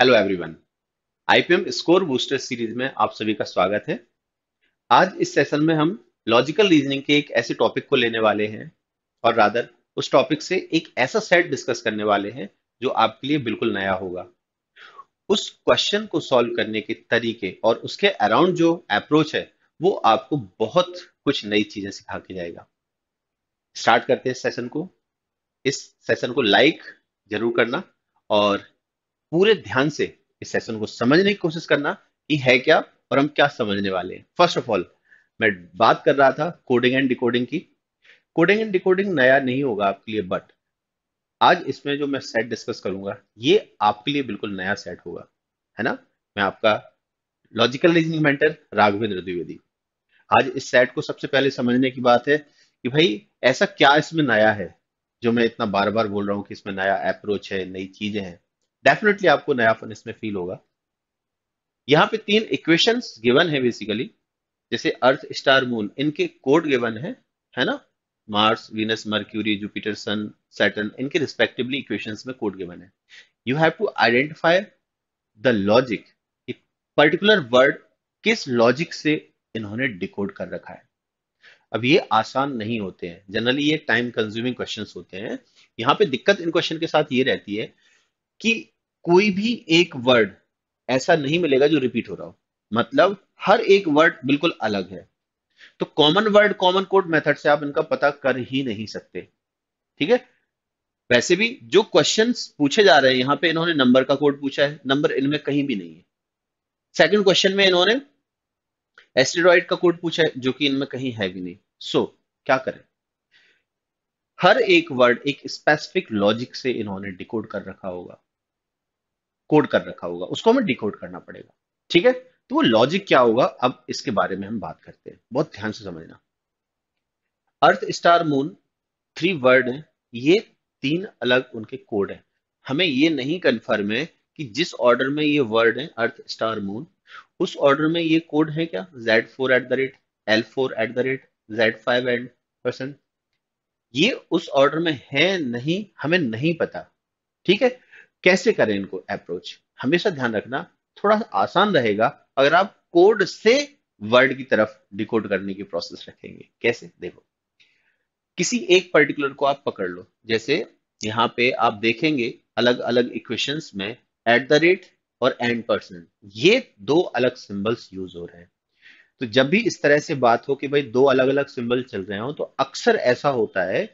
hello everyone IPM score booster series में आप सभी का स्वागत है आज इस सेशन में हम लॉजिकल रीजनिंग के एक ऐसे टॉपिक को लेने वाले हैं और रादर उस टॉपिक से एक ऐसा सेट डिस्कस करने वाले हैं जो आपके लिए बिल्कुल नया होगा उस क्वेश्चन को सॉल्व करने के तरीके और उसके अराउंड जो अप्रोच है वो आपको बहुत कुछ नई चीजें सिखा के जाएगा स्टार्ट करते हैं सेशन को इस सेशन को लाइक जरूर करना और पूरे ध्यान से इस सेशन को समझने की कोशिश करना कि है क्या और हम क्या समझने वाले हैं फर्स्ट ऑफ ऑल मैं बात कर रहा था कोडिंग एंड डिकोडिंग की कोडिंग एंड डिकोडिंग नया नहीं होगा आपके लिए बट आज इसमें जो मैं सेट डिस्कस करूंगा ये आपके लिए बिल्कुल नया सेट होगा है ना मैं आपका logical reasoning mentor Raghavendra Dwivedi आज इस सेट को सबसे पहले समझने की बात है कि भाई ऐसा क्या इसमें नया है जो मैं इतना बार बार बोल रहा हूँ कि इसमें नया अप्रोच है नई चीजें हैं डेफिनेटली आपको नयापन इसमें फील होगा यहाँ पे तीन इक्वेशंस गिवन है बेसिकली जैसे अर्थ स्टार मून इनके कोड गिवन है है ना Mars Venus Mercury Jupiter sun Saturn इनके रिस्पेक्टिवली इक्वेशंस में कोड गिवन है you have to identify the logic particular word किस लॉजिक से इन्होंने डिकोड कर रखा है अब ये आसान नहीं होते हैं जनरली ये टाइम कंज्यूमिंग क्वेश्चन होते हैं यहाँ पे दिक्कत इन क्वेश्चन के साथ ये रहती है कि कोई भी एक वर्ड ऐसा नहीं मिलेगा जो रिपीट हो रहा हो मतलब हर एक वर्ड बिल्कुल अलग है तो common word common code method से आप इनका पता कर ही नहीं सकते ठीक है वैसे भी जो क्वेश्चंस पूछे जा रहे हैं यहां पे इन्होंने नंबर का कोड पूछा है नंबर इनमें कहीं भी नहीं है सेकंड क्वेश्चन में इन्होंने एस्टेरॉइड का कोड पूछा है जो कि इनमें कहीं है भी नहीं सो so, क्या करें हर एक वर्ड एक स्पेसिफिक लॉजिक से इन्होंने डिकोड कर रखा होगा कोड कर रखा होगा उसको हमें डिकोड करना पड़ेगा ठीक है तो वो लॉजिक क्या होगा अब इसके बारे में हम बात करते हैं बहुत ध्यान से समझना earth star moon three word है ये तीन अलग उनके कोड है हमें ये नहीं कंफर्म है कि जिस ऑर्डर में ये वर्ड है अर्थ स्टार मून उस ऑर्डर में ये कोड है क्या Z four at the rate L four at the rate Z five and percent ये उस ऑर्डर में है नहीं हमें नहीं पता ठीक है कैसे करें इनको अप्रोच हमेशा ध्यान रखना थोड़ा आसान रहेगा अगर आप कोड से वर्ड की तरफ डिकोड करने की प्रोसेस रखेंगे कैसे देखो किसी एक पर्टिकुलर को आप पकड़ लो जैसे यहाँ पे आप देखेंगे अलग अलग इक्वेशंस में एट द रेट और एंड परसेंट ये दो अलग सिंबल्स यूज हो रहे हैं तो जब भी इस तरह से बात हो कि भाई दो अलग अलग सिंबल चल रहे हो तो अक्सर ऐसा होता है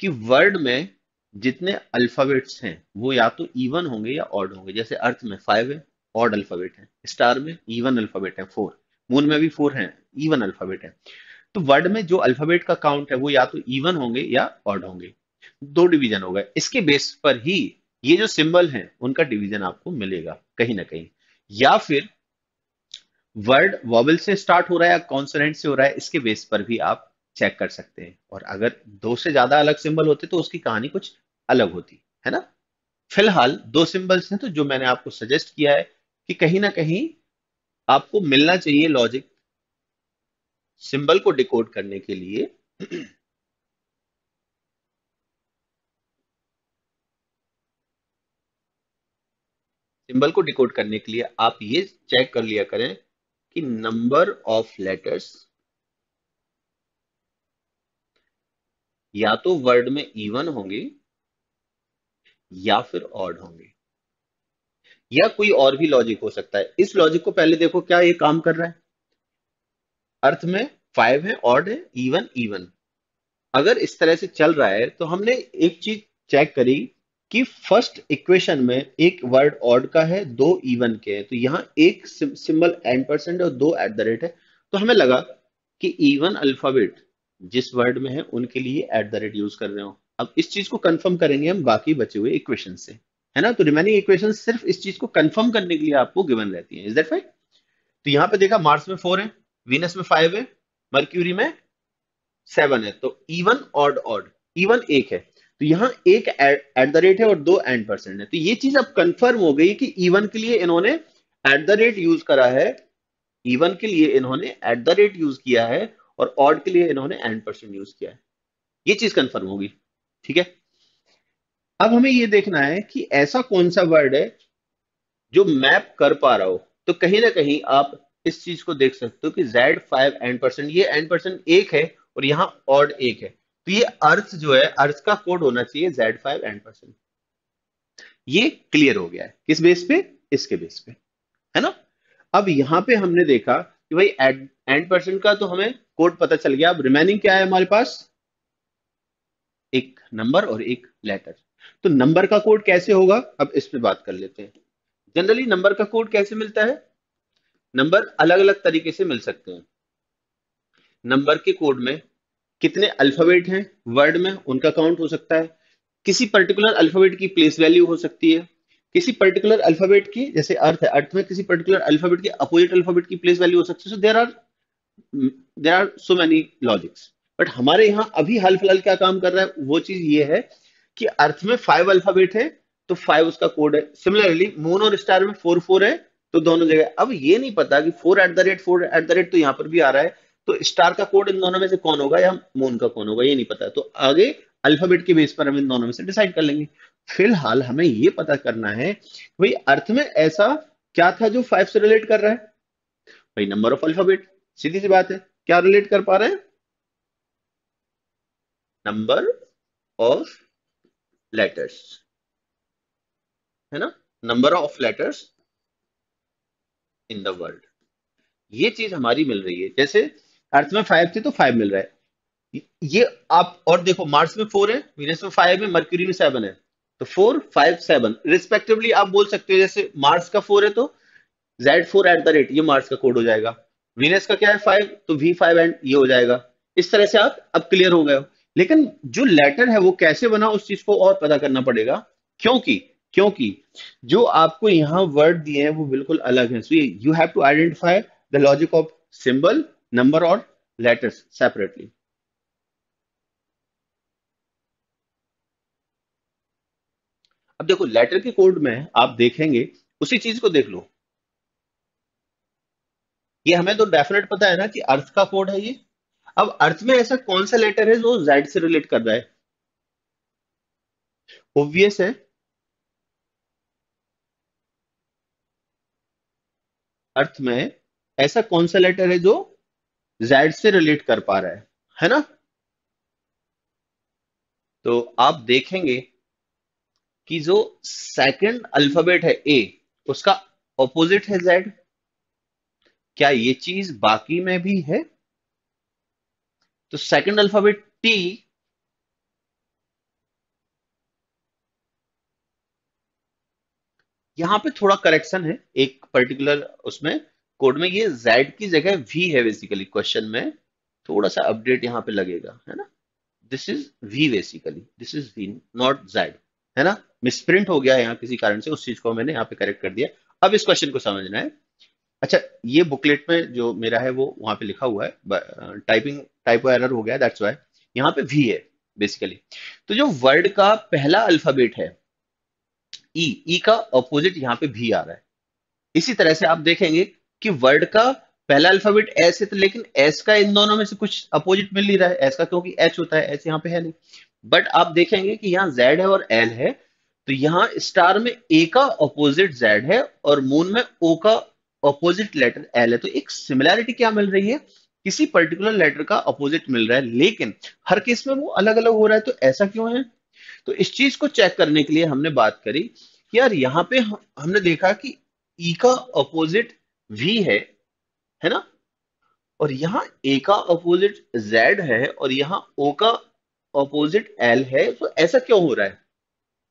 कि वर्ड में जितने अल्फाबेट्स हैं वो या तो इवन होंगे या ऑड होंगे जैसे अर्थ में फाइव है ऑड अल्फाबेट है स्टार में इवन अल्फाबेट है फोर मून में भी फोर है इवन अल्फाबेट है तो वर्ड में जो अल्फाबेट का काउंट है वो या तो इवन होंगे या ऑड होंगे दो डिवीजन होगा इसके बेस पर ही ये जो सिंबल है उनका डिवीजन आपको मिलेगा कहीं ना कहीं या फिर वर्ड वॉबल से स्टार्ट हो रहा है या कॉन्सोनेंट से हो रहा है इसके बेस पर भी आप चेक कर सकते हैं और अगर दो से ज्यादा अलग सिंबल होते तो उसकी कहानी कुछ अलग होती है ना फिलहाल दो सिंबल्स हैं तो जो मैंने आपको सजेस्ट किया है कि कहीं ना कहीं आपको मिलना चाहिए लॉजिक सिंबल को डिकोड करने के लिए सिंबल को डिकोड करने के लिए आप ये चेक कर लिया करें कि नंबर ऑफ लेटर्स या तो वर्ड में इवन होंगे या फिर ऑड होंगे या कोई और भी लॉजिक हो सकता है इस लॉजिक को पहले देखो क्या ये काम कर रहा है अर्थ में फाइव है ऑड है इवन इवन अगर इस तरह से चल रहा है तो हमने एक चीज चेक करी कि फर्स्ट इक्वेशन में एक वर्ड ऑड का है दो इवन के हैं तो यहां एक सिंबल एन परसेंट और दो एट द रेट है तो हमें लगा कि इवन अल्फाबेट जिस वर्ड में है उनके लिए एट द रेट यूज कर रहे हो अब इस चीज को कंफर्म करेंगे हम बाकी बचे हुए इक्वेशन से है ना तो रिमेनिंग इक्वेशन सिर्फ इस चीज को कंफर्म करने के लिए आपको गिवन रहती है इज दैट फाइन तो यहाँ पे देखा मार्स में फोर है वीनस में फाइव है मर्क्यूरी में सेवन है तो इवन ऑड ऑड इवन एक है तो यहाँ एक एट द रेट है और दो एंड परसेंट है तो ये चीज अब कंफर्म हो गई कि इवन के लिए इन्होंने एट द रेट यूज करा है इवन के लिए इन्होंने एट द रेट यूज किया है और ऑड के लिए इन्होंने एंड परसेंट यूज किया है ये चीज कंफर्म होगी ठीक है अब हमें ये देखना है कि ऐसा कौन सा वर्ड है जो मैप कर पा रहा हो तो कहीं ना कहीं आप इस चीज को देख सकते हो कि Z5 फाइव एंड परसेंट ये एंड परसेंट एक है और यहां ऑड एक है तो ये अर्थ जो है अर्थ का कोड होना चाहिए Z5 फाइव एंड परसेंट ये क्लियर हो गया है किस बेस पे इसके बेस पे है ना अब यहां पे हमने देखा कि भाई एट एंड परसेंट का तो हमें कोड पता चल गया अब रिमेनिंग क्या है हमारे पास एक नंबर और एक लेटर तो नंबर का कोड कैसे होगा अब इस पर बात कर लेते हैं जनरली नंबर का कोड कैसे मिलता है नंबर अलग अलग तरीके से मिल सकते हैं नंबर के कोड में कितने अल्फाबेट हैं वर्ड में उनका काउंट हो सकता है किसी पर्टिकुलर अल्फाबेट की प्लेस वैल्यू हो सकती है किसी पर्टिकुलर अल्फाबेट की जैसे अर्थ है अर्थ में किसी पर्टिकुलर अल्फाबेट के अपोजिट अल्फाबेट की प्लेस वैल्यू हो सकती है so there are there are so many logics but हमारे यहाँ अभी हाल फिलहाल क्या काम कर रहा है वो चीज ये है कि अर्थ में फाइव अल्फाबेट है तो फाइव उसका कोड है सिमिलरली मून और स्टार में फोर फोर है तो दोनों जगह अब ये नहीं पता कि four at the rate four at the rate तो यहाँ पर भी आ रहा है तो स्टार का कोड इन दोनों में से कौन होगा या मून का कौन होगा ये नहीं पता तो आगे अल्फाबेट के बेस पर हम इन दोनों में से डिसाइड कर लेंगे फिलहाल हमें ये पता करना है भाई अर्थ में ऐसा क्या था जो फाइव से रिलेट कर रहा है भाई नंबर ऑफ अल्फाबेट सीधी सी बात है क्या रिलेट कर पा रहे हैं नंबर ऑफ लेटर्स है ना number of letters in the world ये चीज हमारी मिल रही है जैसे अर्थ में फाइव थे तो फाइव मिल रहा है ये आप और देखो मार्स में फोर है वीनस में फाइव है मर्क्यूरी में सेवन है तो फोर फाइव सेवन रिस्पेक्टिवली आप बोल सकते हो जैसे मार्स का फोर है तो Z four at the rate ये मार्स का कोड हो जाएगा वीनस का क्या है फाइव तो वी फाइव एंड ये हो जाएगा इस तरह से आप अब क्लियर हो गए हो लेकिन जो लेटर है वो कैसे बना उस चीज को और पता करना पड़ेगा क्योंकि क्योंकि जो आपको यहां वर्ड दिए हैं वो बिल्कुल अलग है so you have to identify the logic of symbol number और लेटर्स सेपरेटली अब देखो लेटर के कोड में आप देखेंगे उसी चीज को देख लो ये हमें तो डेफिनेट पता है ना कि अर्थ का कोड है ये अब अर्थ में ऐसा कौन सा लेटर है जो जेड से रिलेट कर रहा है ओबियस है अर्थ में ऐसा कौन सा लेटर है जो जेड से रिलेट कर पा रहा है है ना तो आप देखेंगे कि जो सेकंड अल्फाबेट है ए उसका ऑपोजिट है जेड क्या ये चीज बाकी में भी है तो सेकंड अल्फाबेट टी यहां पे थोड़ा करेक्शन है एक पर्टिकुलर उसमें कोड में ये जेड की जगह वी है बेसिकली क्वेश्चन में थोड़ा सा अपडेट यहां पे लगेगा है ना this is V basically this is V not Z है ना मिसप्रिंट हो गया यहां किसी कारण से उस चीज को मैंने यहां पे करेक्ट कर दिया अब इस क्वेश्चन को समझना है अच्छा ये बुकलेट में जो मेरा है वो वहां पे लिखा हुआ है टाइपिंग टाइप एरर हो गया दैट्स यहाँ पे वी है बेसिकली तो जो वर्ड का पहला अल्फाबेट है ई e, ई e का अपोजिट यहाँ पे भी आ रहा है इसी तरह से आप देखेंगे कि वर्ड का पहला अल्फाबेट एस है तो लेकिन एस का इन दोनों में से कुछ अपोजिट मिल नहीं रहा है एस का क्योंकि एच होता है एच यहाँ पे है नहीं बट आप देखेंगे कि यहाँ जेड है और एल है तो यहाँ स्टार में ए का अपोजिट जेड है और मून में ओ का अपोजिट लेटर एल है तो एक सिमिलैरिटी क्या मिल रही है किसी पर्टिकुलर लेटर का अपोजिट मिल रहा है लेकिन हर केस में वो अलग अलग हो रहा है तो ऐसा क्यों है तो इस चीज को चेक करने के लिए हमने बात करी कि यार यहाँ पे हमने देखा कि ई e का अपोजिट v है है ना और यहाँ ए का अपोजिट z है और यहाँ ओ का अपोजिट l है तो ऐसा क्यों हो रहा है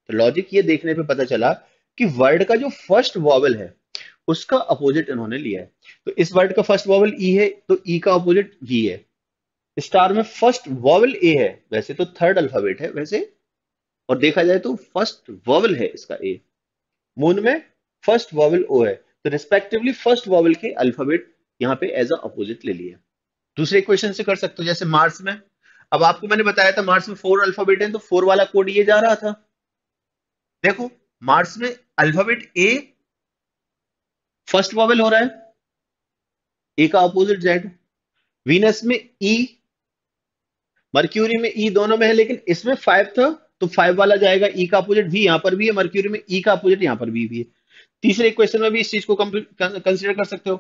तो लॉजिक ये देखने पे पता चला कि वर्ड का जो फर्स्ट वॉवल है उसका अपोजिट इन्होंने लिया है तो इस वर्ड का फर्स्ट वॉवल ई है तो ई e का अपोजिट वी है स्टार में फर्स्ट वॉवल ए है वैसे तो थर्ड अल्फाबेट है वैसे और देखा जाए तो फर्स्ट वॉवल है इसका ए मून में फर्स्ट वॉवल ओ है तो रिस्पेक्टिवली फर्स्ट वॉवल के अल्फाबेट यहाँ पे एज अ अपोजिट ले लिया दूसरे क्वेश्चन से कर सकते हो जैसे मार्स में अब आपको मैंने बताया था मार्स में फोर अल्फाबेट है तो फोर वाला कोड ये जा रहा था देखो मार्स में अल्फाबेट ए फर्स्ट वॉवल हो रहा है ए का अपोजिट जेड वीनस में ई e, मर्क्यूरी में ई e दोनों में है लेकिन इसमें फाइव था तो फाइव वाला जाएगा ई e का अपोजिट भी यहां पर भी है मर्क्यूरी में ई का अपोजिट यहां पर भी, भी है तीसरे क्वेश्चन में भी इस चीज को कंसिडर कर सकते हो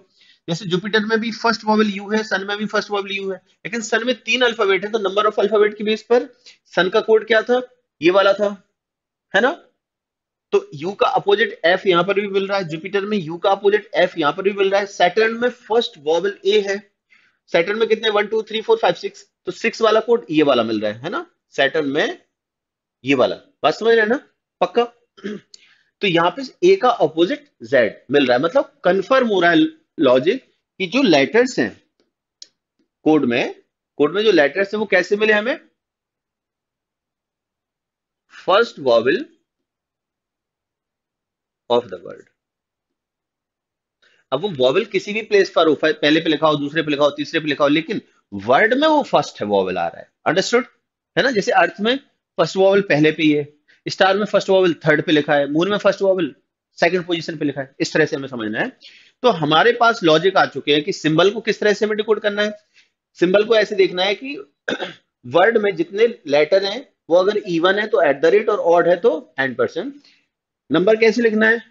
जैसे जुपिटर में भी फर्स्ट वॉवल यू है सन में भी फर्स्ट वॉवल यू है लेकिन सन में तीन अल्फाबेट है तो नंबर ऑफ अल्फाबेट के बेस पर सन का कोड क्या था ये वाला था है ना तो यू का अपोजिट एफ यहां पर भी मिल रहा है जुपिटर में यू का अपोजिट एफ यहां पर भी मिल रहा है सैटर्न में फर्स्ट वॉवल ए है सैटर्न में कितने one two three four five six तो सिक्स वाला कोड ये वाला मिल रहा है है ना सैटर्न में ये वाला बात समझ रहे ना पक्का तो यहाँ पे ए का अपोजिट जेड मिल रहा है मतलब कंफर्म हो रहा है लॉजिक कि जो लेटर्स हैं कोड में कोड में जो लेटर्स हैं वो कैसे मिले हमें first vowel of the world अब वो वॉवल किसी भी प्लेस पर हो पहले पे लिखा हो दूसरे पे लिखा हो तीसरे पे लिखा हो लेकिन वर्ड में वो फर्स्ट है वॉवल आ रहा है अंडरस्टूड है ना जैसे अर्थ में फर्स्ट वॉवल पहले पे ही है स्टार में फर्स्ट वॉवल थर्ड पे लिखा है मून में फर्स्ट वॉवल सेकंड पोजीशन पे लिखा है इस तरह से हमें समझना है तो हमारे पास लॉजिक आ चुके हैं कि सिंबल को किस तरह से हमें डिकोड करना है सिंबल को ऐसे देखना है कि वर्ड में जितने लेटर हैं वो अगर इवन है तो एट द रेट और ऑड है तो एंड परसेंट नंबर कैसे लिखना है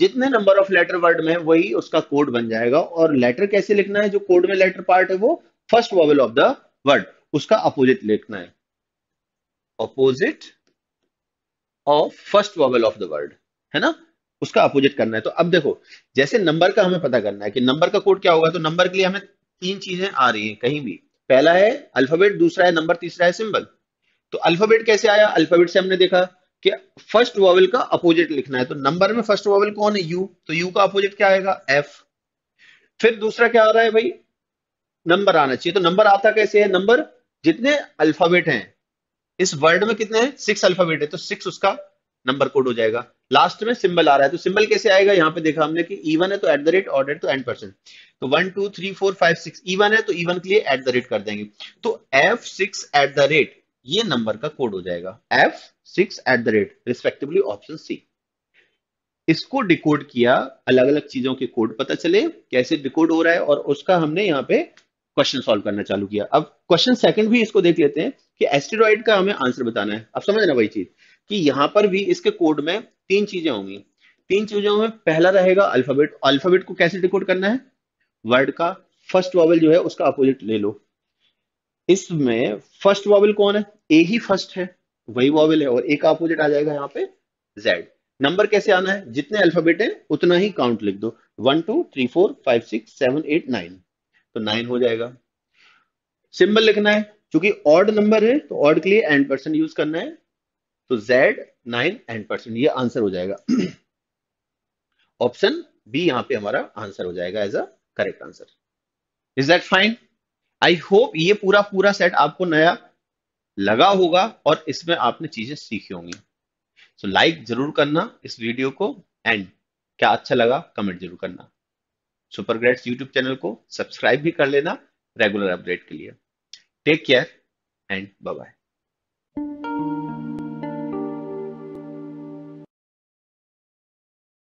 जितने नंबर ऑफ लेटर वर्ड में वही उसका कोड बन जाएगा और लेटर कैसे लिखना है जो कोड में लेटर पार्ट है वो first vowel of the word उसका अपोजिट लिखना है opposite of first vowel of the word है ना उसका अपोजिट करना है तो अब देखो जैसे नंबर का हमें पता करना है कि नंबर का कोड क्या होगा तो नंबर के लिए हमें तीन चीजें आ रही हैं कहीं भी पहला है अल्फाबेट दूसरा है नंबर तीसरा है सिंबल तो अल्फाबेट कैसे आया अल्फाबेट से हमने देखा कि फर्स्ट वॉवल का अपोजिट लिखना है तो नंबर में फर्स्ट वॉवल कौन है यू तो यू का अपोजिट क्या आएगा एफ फिर दूसरा क्या आ रहा है भाई नंबर आना चाहिए तो नंबर आता कैसे है नंबर जितने अल्फाबेट हैं इस वर्ड में कितने हैं सिक्स अल्फाबेट है तो सिक्स उसका नंबर कोड हो जाएगा लास्ट में सिंबल आ रहा है तो सिंबल कैसे आएगा यहाँ पे देखा हमने कि ईवन है तो एट द रेट ऑर्डर तो एंड परसेंट तो one two three four five six even है तो ईवन तो तो के लिए एट द रेट कर देंगे तो F six at the rate ये नंबर का कोड हो जाएगा F six at the rate respectively option C इसको डिकोड किया अलग अलग चीजों के कोड पता चले कैसे डिकोड हो रहा है और उसका हमने यहाँ पे क्वेश्चन सॉल्व करना चालू किया अब क्वेश्चन सेकंड भी इसको देख लेते हैं कि एस्टेरॉइड का हमें आंसर बताना है अब समझ रहे वही चीज कि यहाँ पर भी इसके कोड में तीन चीजें होंगी तीन चीजों में पहला रहेगा अल्फाबेट अल्फाबेट को कैसे डिकोड करना है वर्ड का फर्स्ट वॉवल जो है उसका अपोजिट ले लो इसमें फर्स्ट वॉवल कौन है ए ही फर्स्ट है वही वॉवल है और ए का अपोजिट आ जाएगा यहाँ पे जेड नंबर कैसे आना है जितने अल्फाबेट है उतना ही काउंट लिख दो one two three four five six seven eight nine तो नाइन हो जाएगा सिंबल लिखना है क्योंकि ऑड नंबर है तो ऑड के लिए एंड परसेंट यूज करना है तो जेड नाइन एंड परसेंट ये आंसर हो जाएगा ऑप्शन बी यहां पे हमारा आंसर हो जाएगा as a correct answer is that fine I hope ये पूरा पूरा सेट आपको नया लगा होगा और इसमें आपने चीजें सीखी होंगी सो so, लाइक like जरूर करना इस वीडियो को एंड क्या अच्छा लगा कमेंट जरूर करना सुपर ग्रेट्स यूट्यूब चैनल को सब्सक्राइब भी कर लेना रेगुलर अपडेट के लिए take care and bye bye